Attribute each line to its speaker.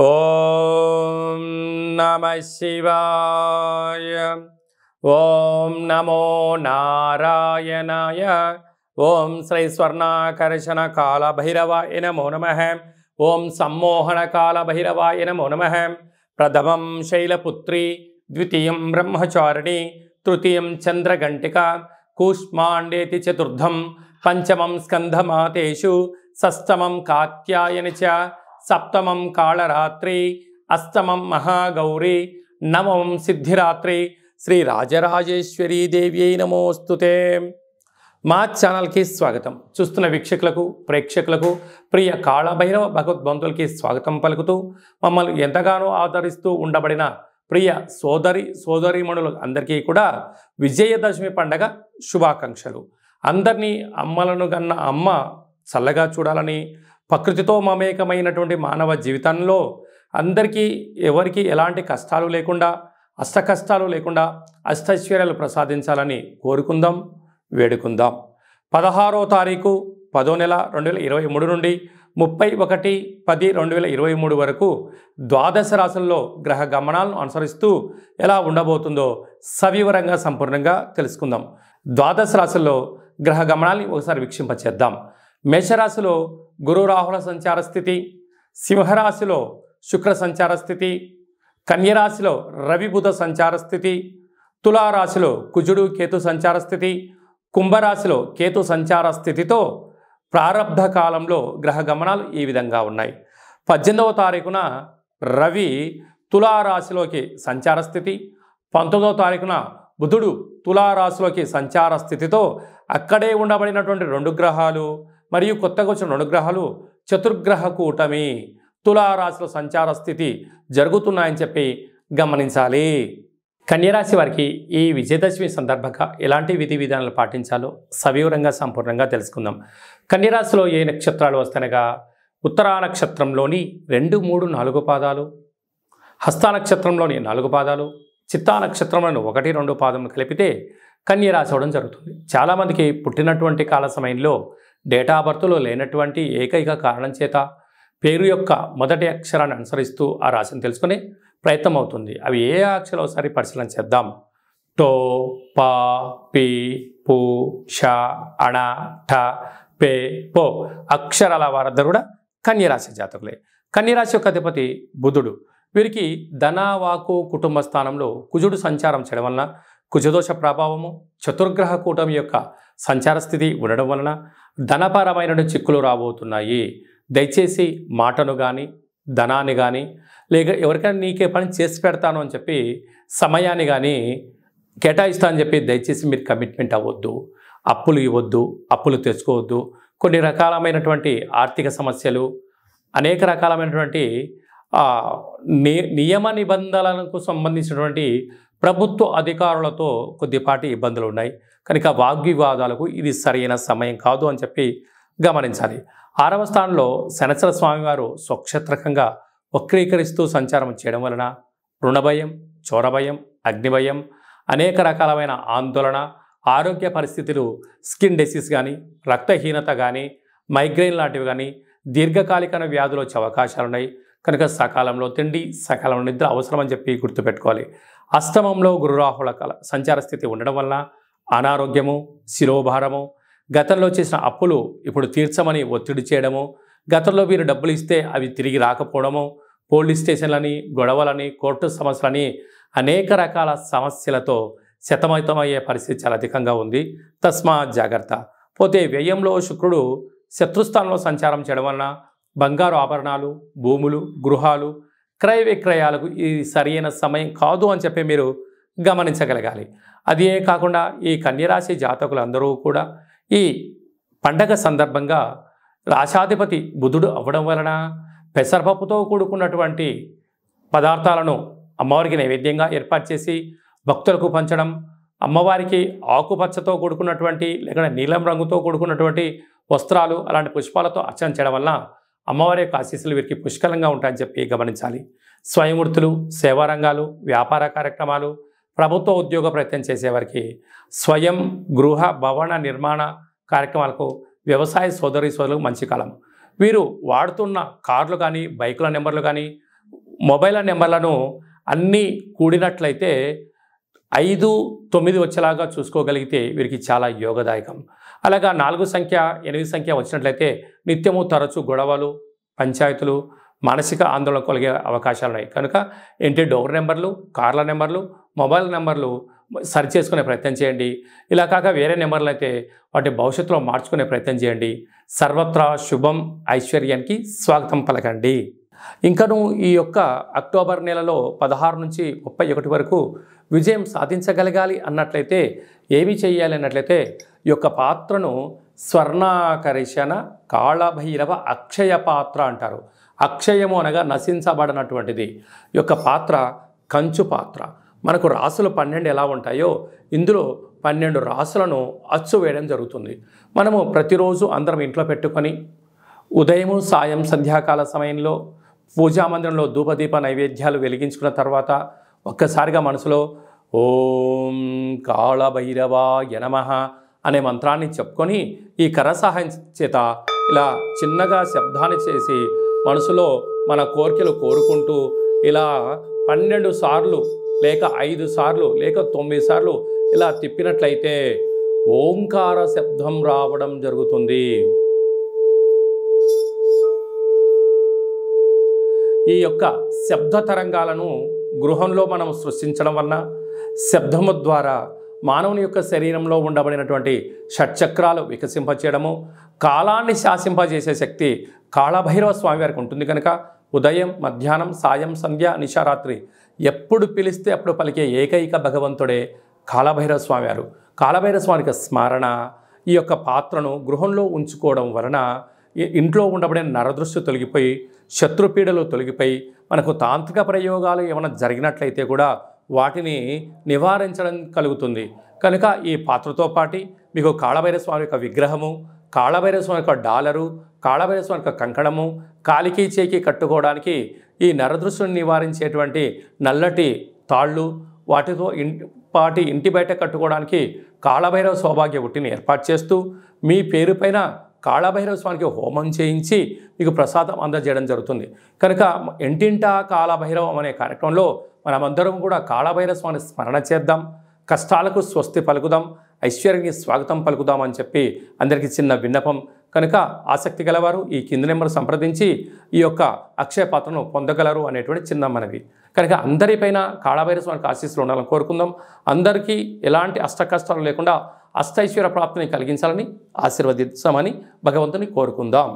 Speaker 1: ॐ नमः शिवाय ॐ नमो नारायणाय ॐ श्रीस्वर्णाकर्षणकालभैरवाय नमो नमः ॐ सम्मोहनकालभैरवाय नमो नमः प्रथमं शैलपुत्री द्वितीयं ब्रह्मचारिणी तृतीयं चन्द्रघण्टिका कूष्माण्डेति चतुर्थं पञ्चमं स्कन्धमातेषु षष्ठमं कात्यायनि च సప్తమం కాళరాత్రి అష్టమం మహాగౌరి నవమం సిద్ధిరాత్రి శ్రీ రాజరాజేశ్వరీ దేవి నమోస్తుతే మా ఛానల్కి స్వాగతం చూస్తున్న వీక్షకులకు ప్రేక్షకులకు ప్రియ కాళభైరవ భగవద్బంధులకి స్వాగతం పలుకుతూ మమ్మల్ని ఎంతగానో ఆదరిస్తూ ఉండబడిన ప్రియ సోదరి సోదరిమణులు అందరికీ కూడా విజయదశమి పండగ శుభాకాంక్షలు అందరినీ అమ్మలను గన్న అమ్మ చల్లగా చూడాలని ప్రకృతితో మమేకమైనటువంటి మానవ జీవితంలో అందరికీ ఎవరికి ఎలాంటి కష్టాలు లేకుండా అష్ట కష్టాలు లేకుండా అష్టైశ్వర్యాలు ప్రసాదించాలని కోరుకుందాం వేడుకుందాం పదహారో తారీఖు పదో నెల రెండు వేల ఇరవై మూడు నుండి ముప్పై ఒకటి పది రెండు వేల ఇరవై మూడు వరకు ద్వాదశ రాశుల్లో గ్రహ గమనాలను అనుసరిస్తూ ఎలా ఉండబోతుందో సవివరంగా సంపూర్ణంగా తెలుసుకుందాం ద్వాదశ రాశుల్లో గ్రహ గమనాల్ని ఒకసారి వీక్షింపచేద్దాం మేషరాశిలో గురు రాహుల సంచార స్థితి సింహరాశిలో శుక్ర సంచార స్థితి కన్యరాశిలో రవి బుధ సంచార స్థితి తులారాశిలో కుజుడు కేతు సంచార స్థితి కుంభరాశిలో కేతు సంచార స్థితితో ప్రారంభ కాలంలో గ్రహ గమనాలు ఈ విధంగా ఉన్నాయి పద్దెనిమిదవ తారీఖున రవి తులారాశిలోకి సంచార స్థితి పంతొమ్మిదవ తారీఖున బుధుడు తులారాశిలోకి సంచార స్థితితో అక్కడే ఉండబడినటువంటి రెండు గ్రహాలు మరియు కొత్తగా వచ్చిన అనుగ్రహాలు చతుర్గ్రహ కూటమి తులారాశుల సంచార స్థితి జరుగుతున్నాయని చెప్పి గమనించాలి కన్యరాశి వారికి ఈ విజయదశమి సందర్భంగా ఎలాంటి విధి విధానాలు పాటించాలో సవివరంగా సంపూర్ణంగా తెలుసుకుందాం కన్యరాశిలో ఏ నక్షత్రాలు వస్తనగా ఉత్తరా నక్షత్రంలోని రెండు మూడు నాలుగు పాదాలు హస్త నక్షత్రంలోని నాలుగు పాదాలు చిత్తా నక్షత్రంలోని ఒకటి రెండు పాదములు కలిపితే కన్యరాశి అవడం జరుగుతుంది చాలామందికి పుట్టినటువంటి కాల సమయంలో డేటా బర్త్లో లేనటువంటి ఏకైక కారణం చేత పేరు యొక్క మొదటి అక్షరాన్ని అనుసరిస్తూ ఆ రాశిని తెలుసుకునే ప్రయత్నం అవుతుంది అవి ఏ అక్షరాలు ఒకసారి పరిశీలన చేద్దాం టో ప పి పు ష అణ ఠ పే పో అక్షరాల వారద్దరు కూడా కన్యరాశి జాతకులే కన్యరాశి యొక్క అధిపతి బుధుడు వీరికి వాకు కుటుంబ స్థానంలో కుజుడు సంచారం చేయడం వలన కుజదోష ప్రభావము చతుర్గ్రహ కూటమి యొక్క సంచార స్థితి ఉండడం వలన ధనపరమైన చిక్కులు రాబోతున్నాయి దయచేసి మాటను కానీ ధనాన్ని కానీ లేక ఎవరికైనా నీకే పని చేసి పెడతాను అని చెప్పి సమయాన్ని కానీ కేటాయిస్తా అని చెప్పి దయచేసి మీరు కమిట్మెంట్ అవ్వద్దు అప్పులు ఇవ్వద్దు అప్పులు తెచ్చుకోవద్దు కొన్ని రకాలమైనటువంటి ఆర్థిక సమస్యలు అనేక రకాలమైనటువంటి నియమ నిబంధనలకు సంబంధించినటువంటి ప్రభుత్వ అధికారులతో కొద్దిపాటి ఇబ్బందులు ఉన్నాయి కనుక వాగ్వివాదాలకు ఇది సరైన సమయం కాదు అని చెప్పి గమనించాలి ఆరవ స్థానంలో శనచర స్వామివారు స్వక్షత్రకంగా వక్రీకరిస్తూ సంచారం చేయడం వలన రుణభయం చోరభయం అగ్నిభయం అనేక రకాలమైన ఆందోళన ఆరోగ్య పరిస్థితులు స్కిన్ డిసీజ్ కానీ రక్తహీనత కానీ మైగ్రెయిన్ లాంటివి కానీ దీర్ఘకాలిక వ్యాధులు వచ్చే అవకాశాలు ఉన్నాయి కనుక సకాలంలో తిండి సకాలంలో నిద్ర అవసరమని చెప్పి గుర్తుపెట్టుకోవాలి అష్టమంలో గురురాహుల సంచార స్థితి ఉండడం వలన అనారోగ్యము శిరోభారము గతంలో చేసిన అప్పులు ఇప్పుడు తీర్చమని ఒత్తిడి చేయడము గతంలో వీరు డబ్బులు ఇస్తే అవి తిరిగి రాకపోవడము పోలీస్ స్టేషన్లని గొడవలని కోర్టు సమస్యలని అనేక రకాల సమస్యలతో శతమైతమయ్యే పరిస్థితి చాలా అధికంగా ఉంది తస్మా జాగ్రత్త పోతే వ్యయంలో శుక్రుడు శత్రుస్థానంలో సంచారం చేయడం వలన బంగారు ఆభరణాలు భూములు గృహాలు క్రయ విక్రయాలకు ఇది సరైన సమయం కాదు అని చెప్పి మీరు గమనించగలగాలి అదే కాకుండా ఈ కన్యరాశి జాతకులందరూ కూడా ఈ పండగ సందర్భంగా రాశాధిపతి బుధుడు అవ్వడం వలన పెసరపప్పుతో కూడుకున్నటువంటి పదార్థాలను అమ్మవారికి నైవేద్యంగా ఏర్పాటు చేసి భక్తులకు పంచడం అమ్మవారికి ఆకుపచ్చతో కూడుకున్నటువంటి లేకుండా నీలం రంగుతో కూడుకున్నటువంటి వస్త్రాలు అలాంటి పుష్పాలతో అర్చన చేయడం వల్ల అమ్మవారి యొక్క ఆశీస్సులు వీరికి పుష్కలంగా ఉంటాయని చెప్పి గమనించాలి స్వయంవృత్తులు సేవారంగాలు వ్యాపార కార్యక్రమాలు ప్రభుత్వ ఉద్యోగ ప్రయత్నం చేసేవారికి స్వయం గృహ భవన నిర్మాణ కార్యక్రమాలకు వ్యవసాయ సోదరి సోదరులకు మంచి కాలం వీరు వాడుతున్న కార్లు కానీ బైకుల నెంబర్లు కానీ మొబైల్ నెంబర్లను అన్నీ కూడినట్లయితే ఐదు తొమ్మిది వచ్చేలాగా చూసుకోగలిగితే వీరికి చాలా యోగదాయకం అలాగా నాలుగు సంఖ్య ఎనిమిది సంఖ్య వచ్చినట్లయితే నిత్యము తరచు గొడవలు పంచాయతీలు మానసిక ఆందోళన కలిగే అవకాశాలు ఉన్నాయి కనుక ఇంటి డోర్ నెంబర్లు కార్ల నెంబర్లు మొబైల్ నెంబర్లు సర్చ్ చేసుకునే ప్రయత్నం చేయండి ఇలా కాక వేరే నెంబర్లు అయితే వాటి భవిష్యత్తులో మార్చుకునే ప్రయత్నం చేయండి సర్వత్రా శుభం ఐశ్వర్యానికి స్వాగతం పలకండి ఇంకను ఈ యొక్క అక్టోబర్ నెలలో పదహారు నుంచి ముప్పై ఒకటి వరకు విజయం సాధించగలగాలి అన్నట్లయితే ఏమి చేయాలి అన్నట్లయితే ఈ యొక్క పాత్రను స్వర్ణాకర్షణ కాళభైరవ అక్షయ పాత్ర అంటారు అక్షయము అనగా నశించబడినటువంటిది యొక్క పాత్ర కంచు పాత్ర మనకు రాసులు పన్నెండు ఎలా ఉంటాయో ఇందులో పన్నెండు రాసులను అచ్చు వేయడం జరుగుతుంది మనము ప్రతిరోజు అందరం ఇంట్లో పెట్టుకొని ఉదయము సాయం సంధ్యాకాల సమయంలో పూజామందిరంలో ధూపదీప నైవేద్యాలు వెలిగించుకున్న తర్వాత ఒక్కసారిగా మనసులో ఓం కాళభైరవాయ నమ అనే మంత్రాన్ని చెప్పుకొని ఈ కర సహాయం చేత ఇలా చిన్నగా శబ్దాన్ని చేసి మనసులో మన కోరికలు కోరుకుంటూ ఇలా పన్నెండు సార్లు లేక ఐదు సార్లు లేక తొమ్మిది సార్లు ఇలా తిప్పినట్లయితే ఓంకార శబ్దం రావడం జరుగుతుంది ఈ యొక్క శబ్ద తరంగాలను గృహంలో మనం సృష్టించడం వలన శబ్దము ద్వారా మానవుని యొక్క శరీరంలో ఉండబడినటువంటి షట్చక్రాలు వికసింపచేయడము కాలాన్ని శాసింపజేసే శక్తి కాళభైరవ స్వామివారికి ఉంటుంది కనుక ఉదయం మధ్యాహ్నం సాయం సంధ్య నిశారాత్రి ఎప్పుడు పిలిస్తే అప్పుడు పలికే ఏకైక భగవంతుడే కాళభైరవ స్వామివారు కాళభైరవ స్వామికి స్మరణ ఈ యొక్క పాత్రను గృహంలో ఉంచుకోవడం వలన ఇంట్లో ఉండబడే నరదృష్టి తొలగిపోయి శత్రుపీడలు తొలగిపోయి మనకు తాంత్రిక ప్రయోగాలు ఏమైనా జరిగినట్లయితే కూడా వాటిని నివారించడం కలుగుతుంది కనుక ఈ పాత్రతో పాటి మీకు కాళభైర స్వామి యొక్క విగ్రహము కాళభైర స్వామి యొక్క డాలరు కాళభైర స్వామి యొక్క కంకణము కాలికి చేకి కట్టుకోవడానికి ఈ నరదృష్టిని నివారించేటువంటి నల్లటి తాళ్ళు వాటితో ఇంటి పాటి ఇంటి బయట కట్టుకోవడానికి కాళభైరవ సౌభాగ్య ఉట్టిని ఏర్పాటు చేస్తూ మీ పేరు పైన కాళభైరవ స్వామికి హోమం చేయించి మీకు ప్రసాదం అందజేయడం జరుగుతుంది కనుక ఇంటింటా కాళభైరవం అనే కార్యక్రమంలో మనమందరం కూడా కాళభైర స్వామి స్మరణ చేద్దాం కష్టాలకు స్వస్తి పలుకుదాం ఐశ్వర్యానికి స్వాగతం పలుకుదామని చెప్పి అందరికీ చిన్న విన్నపం కనుక ఆసక్తి గలవారు ఈ కింది నెంబర్ సంప్రదించి ఈ యొక్క అక్షయ పాత్రను పొందగలరు అనేటువంటి చిన్న మనవి కనుక అందరిపైన కాళభైర స్వామికి ఆశీస్సులు ఉండాలని కోరుకుందాం అందరికీ ఎలాంటి అష్ట కష్టాలు లేకుండా అష్టైశ్వర్య ప్రాప్తిని కలిగించాలని ఆశీర్వదించామని భగవంతుని కోరుకుందాం